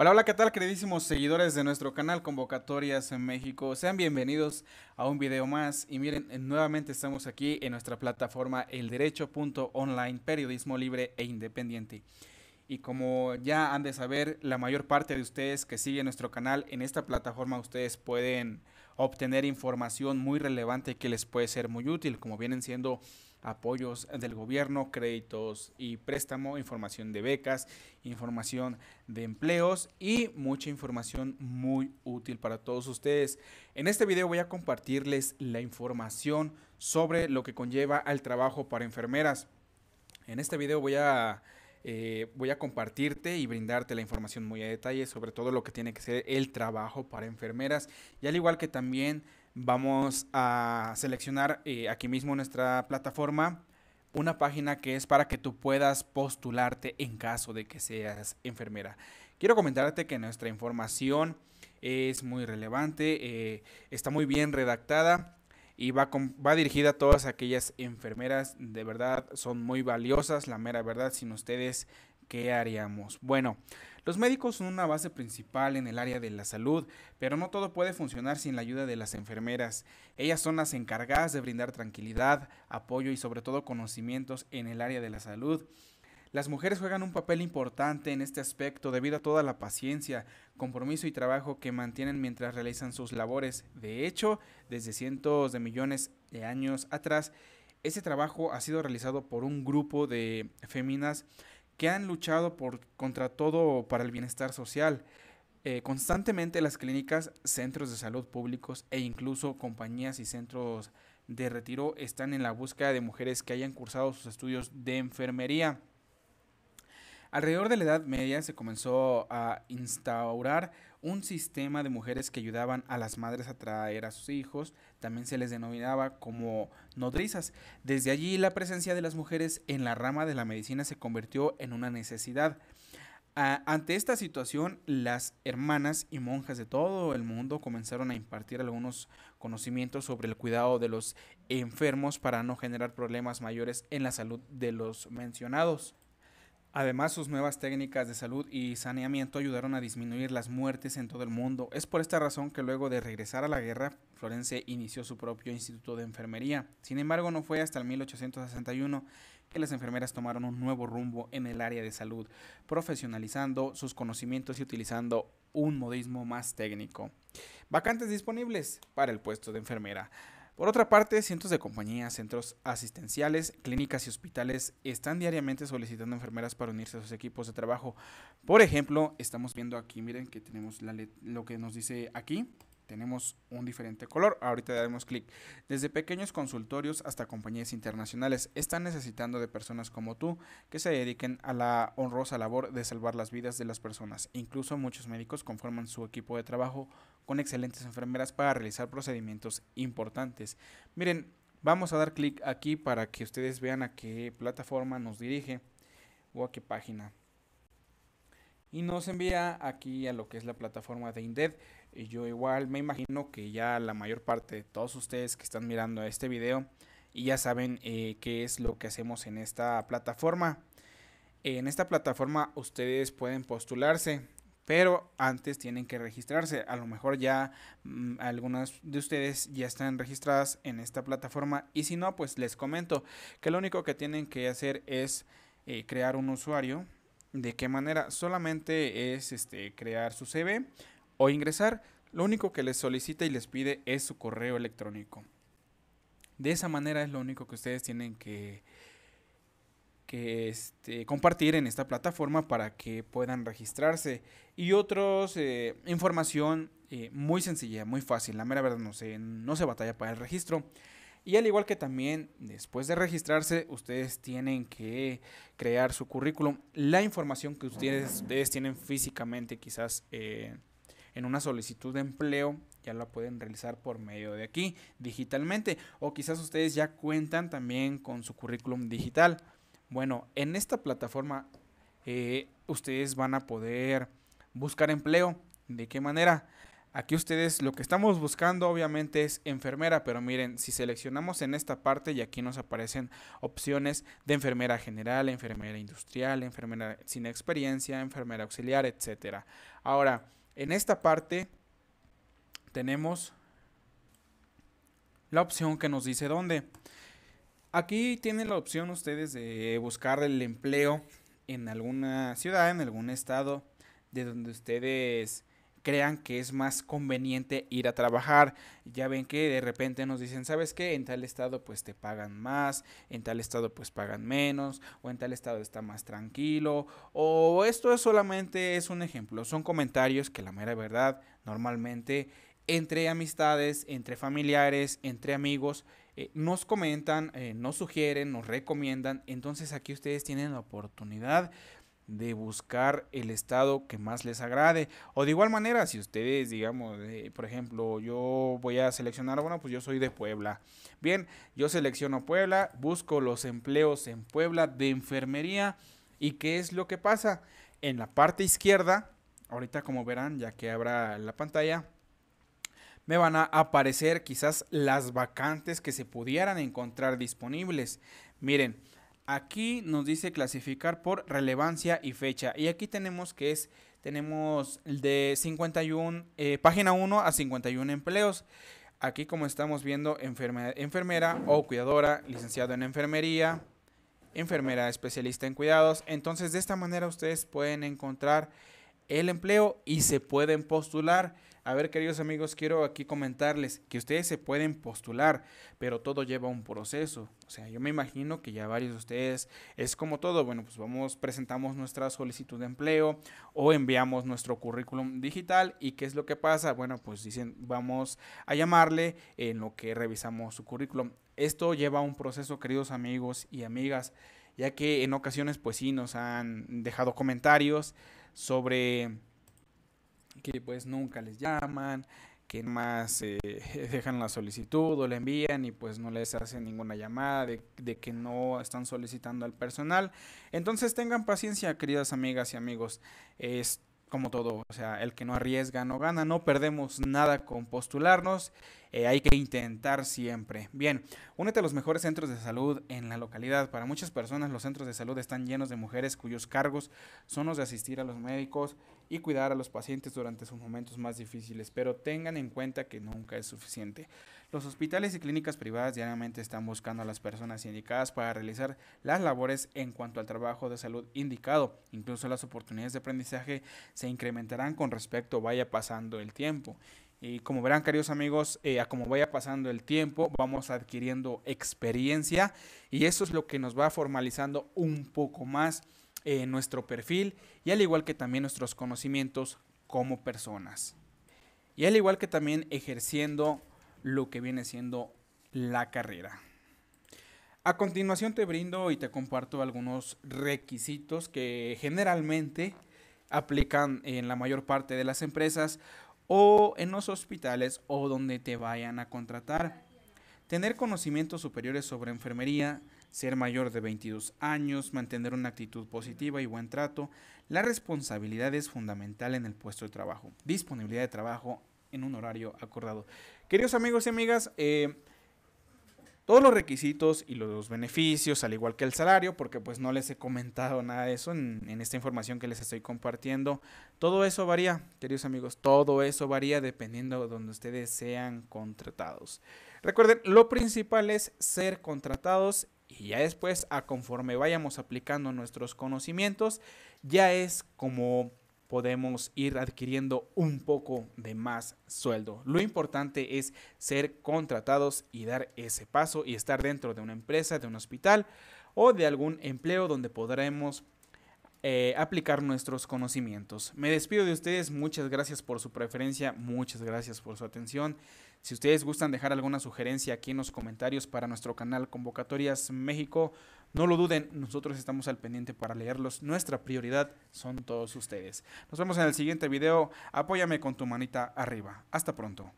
Hola, hola, ¿qué tal queridísimos seguidores de nuestro canal Convocatorias en México? Sean bienvenidos a un video más y miren, eh, nuevamente estamos aquí en nuestra plataforma El periodismo libre e independiente. Y como ya han de saber, la mayor parte de ustedes que siguen nuestro canal, en esta plataforma ustedes pueden obtener información muy relevante que les puede ser muy útil, como vienen siendo apoyos del gobierno, créditos y préstamo, información de becas, información de empleos y mucha información muy útil para todos ustedes. En este video voy a compartirles la información sobre lo que conlleva al trabajo para enfermeras. En este video voy a eh, voy a compartirte y brindarte la información muy a detalle sobre todo lo que tiene que ser el trabajo para enfermeras y al igual que también vamos a seleccionar eh, aquí mismo nuestra plataforma una página que es para que tú puedas postularte en caso de que seas enfermera. Quiero comentarte que nuestra información es muy relevante, eh, está muy bien redactada y va, va dirigida a todas aquellas enfermeras, de verdad son muy valiosas, la mera verdad, sin ustedes ¿qué haríamos? Bueno, los médicos son una base principal en el área de la salud, pero no todo puede funcionar sin la ayuda de las enfermeras. Ellas son las encargadas de brindar tranquilidad, apoyo y sobre todo conocimientos en el área de la salud. Las mujeres juegan un papel importante en este aspecto debido a toda la paciencia, compromiso y trabajo que mantienen mientras realizan sus labores. De hecho, desde cientos de millones de años atrás, ese trabajo ha sido realizado por un grupo de féminas que han luchado por, contra todo para el bienestar social. Eh, constantemente las clínicas, centros de salud públicos e incluso compañías y centros de retiro están en la búsqueda de mujeres que hayan cursado sus estudios de enfermería. Alrededor de la Edad Media se comenzó a instaurar un sistema de mujeres que ayudaban a las madres a traer a sus hijos, también se les denominaba como nodrizas. Desde allí la presencia de las mujeres en la rama de la medicina se convirtió en una necesidad. ante esta situación, las hermanas y monjas de todo el mundo comenzaron a impartir algunos conocimientos sobre el cuidado de los enfermos para no generar problemas mayores en la salud de los mencionados. Además, sus nuevas técnicas de salud y saneamiento ayudaron a disminuir las muertes en todo el mundo. Es por esta razón que luego de regresar a la guerra, Florence inició su propio instituto de enfermería. Sin embargo, no fue hasta el 1861 que las enfermeras tomaron un nuevo rumbo en el área de salud, profesionalizando sus conocimientos y utilizando un modismo más técnico. Vacantes disponibles para el puesto de enfermera. Por otra parte, cientos de compañías, centros asistenciales, clínicas y hospitales están diariamente solicitando enfermeras para unirse a sus equipos de trabajo. Por ejemplo, estamos viendo aquí, miren que tenemos lo que nos dice aquí tenemos un diferente color. Ahorita daremos clic. Desde pequeños consultorios hasta compañías internacionales están necesitando de personas como tú que se dediquen a la honrosa labor de salvar las vidas de las personas. Incluso muchos médicos conforman su equipo de trabajo con excelentes enfermeras para realizar procedimientos importantes. Miren, vamos a dar clic aquí para que ustedes vean a qué plataforma nos dirige o a qué página. Y nos envía aquí a lo que es la plataforma de Indeed. Y yo igual me imagino que ya la mayor parte de todos ustedes que están mirando este video y ya saben eh, qué es lo que hacemos en esta plataforma. En esta plataforma ustedes pueden postularse, pero antes tienen que registrarse. A lo mejor ya mm, algunas de ustedes ya están registradas en esta plataforma y si no, pues les comento que lo único que tienen que hacer es eh, crear un usuario. ¿De qué manera? Solamente es este, crear su CV o ingresar, lo único que les solicita y les pide es su correo electrónico. De esa manera es lo único que ustedes tienen que, este, compartir en esta plataforma para que puedan registrarse. Y otros, eh, información eh, muy sencilla, muy fácil. La mera verdad no se, no se batalla para el registro. Y al igual que también después de registrarse, ustedes tienen que crear su currículum. La información que ustedes, tienen físicamente quizás eh, en una solicitud de empleo, ya la pueden realizar por medio de aquí digitalmente. O quizás ustedes ya cuentan también con su currículum digital. Bueno, en esta plataforma eh, ustedes van a poder buscar empleo. ¿De qué manera? Aquí ustedes lo que estamos buscando obviamente es enfermera, pero miren, si seleccionamos en esta parte y aquí nos aparecen opciones de enfermera general, enfermera industrial, enfermera sin experiencia, enfermera auxiliar, etcétera. Ahora, en esta parte tenemos la opción que nos dice dónde. Aquí tienen la opción ustedes de buscar el empleo en alguna ciudad, en algún estado de donde ustedes crean que es más conveniente ir a trabajar. Ya ven que de repente nos dicen, ¿sabes qué? En tal estado pues te pagan más, en tal estado pues pagan menos, o en tal estado está más tranquilo, o esto es solamente es un ejemplo. Son comentarios que la mera verdad normalmente entre amistades, entre familiares, entre amigos, eh, nos comentan, eh, nos sugieren, nos recomiendan. Entonces aquí ustedes tienen la oportunidad de buscar el estado que más les agrade. O de igual manera, si ustedes, digamos, eh, por ejemplo, yo voy a seleccionar, bueno, pues yo soy de Puebla. Bien, yo selecciono Puebla, busco los empleos en Puebla de enfermería. ¿Y qué es lo que pasa? En la parte izquierda, ahorita como verán, ya que abra la pantalla, me van a aparecer quizás las vacantes que se pudieran encontrar disponibles. Miren, Aquí nos dice clasificar por relevancia y fecha. Y aquí tenemos que es, tenemos de 51, eh, página 1 a 51 empleos. Aquí como estamos viendo, enfermera o cuidadora, licenciado en enfermería, enfermera especialista en cuidados. Entonces de esta manera ustedes pueden encontrar el empleo y se pueden postular. A ver, queridos amigos, quiero aquí comentarles que ustedes se pueden postular, pero todo lleva un proceso. O sea, yo me imagino que ya varios de ustedes es como todo. Bueno, pues vamos, presentamos nuestra solicitud de empleo o enviamos nuestro currículum digital. ¿Y qué es lo que pasa? Bueno, pues dicen, vamos a llamarle en lo que revisamos su currículum. Esto lleva un proceso, queridos amigos y amigas, ya que en ocasiones, pues sí, nos han dejado comentarios sobre que pues nunca les llaman, que más eh, dejan la solicitud o la envían y pues no les hacen ninguna llamada de, de, que no están solicitando al personal. Entonces tengan paciencia, queridas amigas y amigos. Es como todo, o sea, el que no arriesga no gana, no perdemos nada con postularnos eh, hay que intentar siempre. Bien, únete a los mejores centros de salud en la localidad. Para muchas personas los centros de salud están llenos de mujeres cuyos cargos son los de asistir a los médicos y cuidar a los pacientes durante sus momentos más difíciles, pero tengan en cuenta que nunca es suficiente. Los hospitales y clínicas privadas diariamente están buscando a las personas indicadas para realizar las labores en cuanto al trabajo de salud indicado. Incluso las oportunidades de aprendizaje se incrementarán con respecto vaya pasando el tiempo. Y como verán, queridos amigos, eh, a como vaya pasando el tiempo, vamos adquiriendo experiencia y eso es lo que nos va formalizando un poco más eh, nuestro perfil y al igual que también nuestros conocimientos como personas. Y al igual que también ejerciendo lo que viene siendo la carrera. A continuación te brindo y te comparto algunos requisitos que generalmente aplican en la mayor parte de las empresas o en los hospitales o donde te vayan a contratar. Tener conocimientos superiores sobre enfermería, ser mayor de 22 años, mantener una actitud positiva y buen trato. La responsabilidad es fundamental en el puesto de trabajo. Disponibilidad de trabajo en un horario acordado. Queridos amigos y amigas, eh, todos los requisitos y los beneficios, al igual que el salario, porque pues no les he comentado nada de eso en, esta información que les estoy compartiendo. Todo eso varía, queridos amigos, todo eso varía dependiendo de donde ustedes sean contratados. Recuerden, lo principal es ser contratados y ya después, a conforme vayamos aplicando nuestros conocimientos, ya es como podemos ir adquiriendo un poco de más sueldo. Lo importante es ser contratados y dar ese paso y estar dentro de una empresa, de un hospital o de algún empleo donde podremos eh, aplicar nuestros conocimientos. Me despido de ustedes, muchas gracias por su preferencia, muchas gracias por su atención. Si ustedes gustan dejar alguna sugerencia aquí en los comentarios para nuestro canal Convocatorias México, no lo duden, nosotros estamos al pendiente para leerlos. Nuestra prioridad son todos ustedes. Nos vemos en el siguiente video. Apóyame con tu manita arriba. Hasta pronto.